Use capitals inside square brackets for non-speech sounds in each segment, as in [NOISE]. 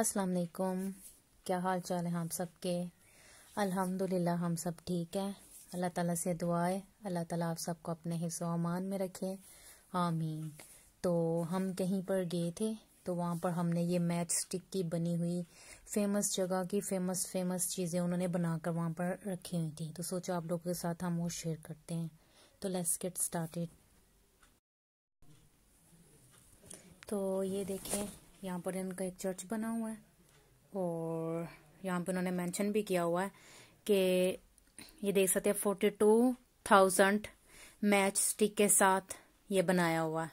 अस्सलाम वालेकुम क्या हाल चाल है हम सब के अल्हम्दुलिल्लाह हम सब ठीक हैं अल्लाह ताला से दुआ है अल्लाह ताला आप सबको अपने हिस्सों अमान में रखे आमीन तो हम कहीं पर गए थे तो वहाँ पर हमने ये मैच स्टिक की बनी हुई फेमस जगह की फेमस फेमस चीज़ें उन्होंने बनाकर वहाँ पर रखी हुई थी तो सोचो आप लोगों के साथ हम वो शेयर करते हैं तो लेट्स गेट स्टार्टेड तो ये देखें यहाँ पर इनका एक चर्च बना हुआ है और यहाँ पर उन्होंने मेंशन भी किया हुआ है कि ये देख सकते हैं forty two thousand match stick के साथ ये बनाया हुआ है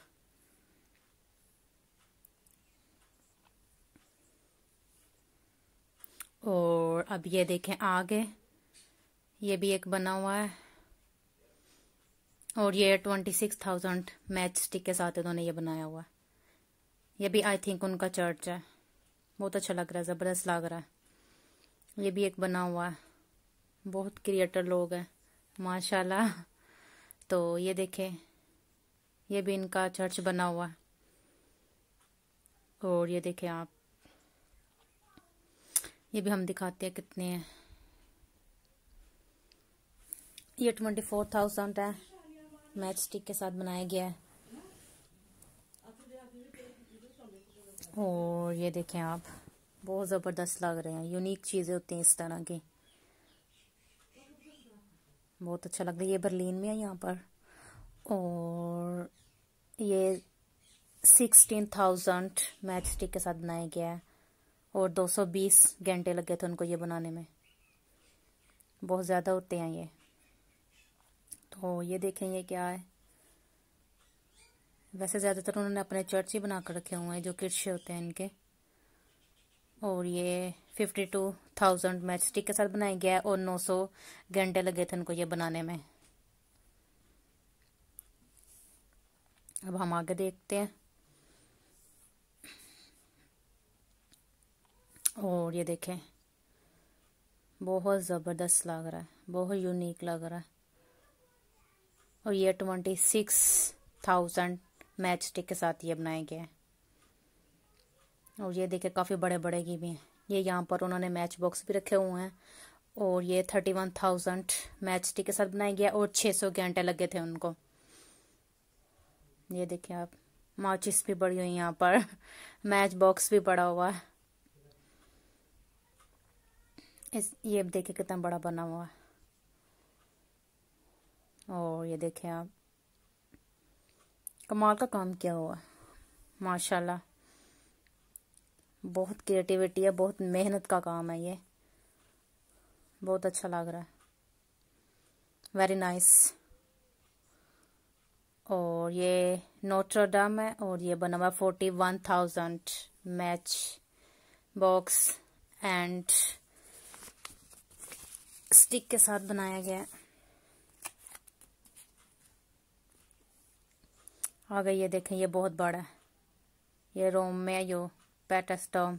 और अब ये देखें आगे ये भी एक बना हुआ है और ये twenty six thousand match stick के साथ इन्होंने ये बनाया हुआ है ये भी आई थिंक उनका चर्च है बहुत अच्छा लग रहा है ज़बरदस्त लग रहा है ये भी एक बना हुआ है बहुत क्रिएटर लोग हैं माशाल्लाह तो ये देखें ये भी इनका चर्च बना हुआ है और ये देखें आप ये भी हम दिखाते हैं कितने हैं ये ट्वेंटी फोर थाउजेंड है मैच स्टिक के साथ बनाया गया है और ये देखें आप बहुत ज़बरदस्त लग रहे हैं यूनिक चीज़ें होती हैं इस तरह की बहुत अच्छा लग रहा है ये बर्लिन में है यहाँ पर और ये सिक्सटीन थाउजेंड मैथ स्टिक के साथ बनाया गया है और दो सौ बीस घंटे लग गए थे उनको ये बनाने में बहुत ज़्यादा होते हैं ये तो ये देखें ये क्या है वैसे ज़्यादातर उन्होंने अपने चर्च ही बना कर रखे हुए हैं जो किड्स होते हैं इनके और ये fifty two thousand match stick के साथ बनाया गया है और नौ सौ घंटे लगे थे इनको ये बनाने में अब हम आगे देखते हैं और ये देखें बहुत ज़बरदस्त लग रहा है बहुत यूनिक लग रहा है और ये twenty six thousand match stick के साथ ये बनाया गया है और ये देखे काफ़ी बड़े बड़े की भी हैं ये यहाँ पर उन्होंने मैच बॉक्स भी रखे हुए हैं और ये thirty one thousand match stick के साथ बनाया गया और छः सौ घंटे लगे थे उनको ये देखिए आप माचिस भी पड़ी हुई यहाँ पर मैच [LAUGHS] बॉक्स भी पड़ा हुआ है इस ये देखिए कितना बड़ा बना हुआ है और ये देखिए आप कमाल का काम किया हुआ माशाल्लाह बहुत क्रिएटिविटी है बहुत मेहनत का काम है ये बहुत अच्छा लग रहा है वेरी नाइस और ये नोट्रोडम है और ये बना हुआ forty one thousand match box and stick के साथ बनाया गया है आगे ये देखें ये बहुत बड़ा है ये रोम में यो पैटस्टॉम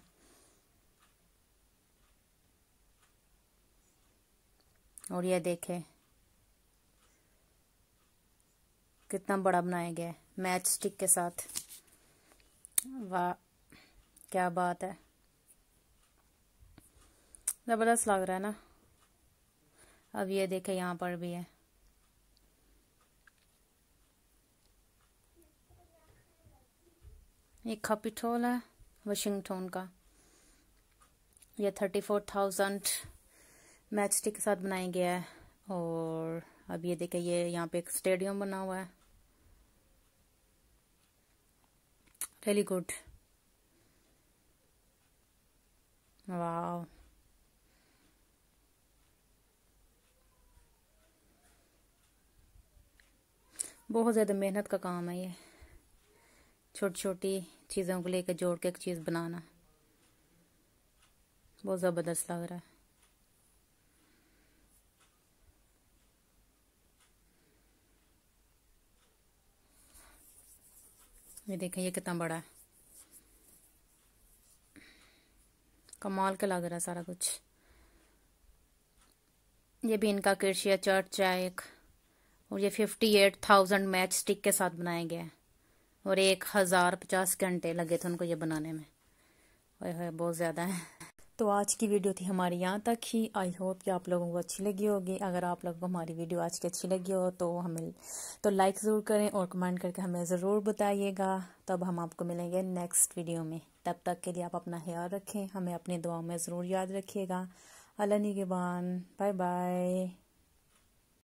और ये देखें कितना बड़ा बनाया गया है मैच स्टिक के साथ वाह क्या बात है ज़बरदस्त लग रहा है ना अब ये देखें यहाँ पर भी है ये कैपिटल है वाशिंगटन का ये thirty four thousand match stick के साथ बनाया गया है और अब ये देखिए ये यहाँ पे एक स्टेडियम बना हुआ है रियली गुड वाह बहुत ज़्यादा मेहनत का काम है ये छोटी छोटी चीज़ों को लेकर जोड़ के एक चीज़ बनाना बहुत ज़बरदस्त लग रहा है ये देखें ये कितना बड़ा है कमाल का लग रहा है सारा कुछ ये भी इनका कृषि चर्च है एक और ये fifty eight thousand match stick के साथ बनाया गया है और एक हज़ार पचास घंटे लगे थे उनको ये बनाने में ओए बहुत ज़्यादा है तो आज की वीडियो थी हमारी यहाँ तक ही आई होप कि आप लोगों को अच्छी लगी होगी अगर आप लोगों को हमारी वीडियो आज की अच्छी लगी हो तो हमें तो लाइक ज़रूर करें और कमेंट करके हमें ज़रूर बताइएगा तब हम आपको मिलेंगे नेक्स्ट वीडियो में तब तक के लिए आप अपना ख्याल रखें हमें अपनी दुआओं में ज़रूर याद रखिएगा अल्लाह निगबान बाय बाय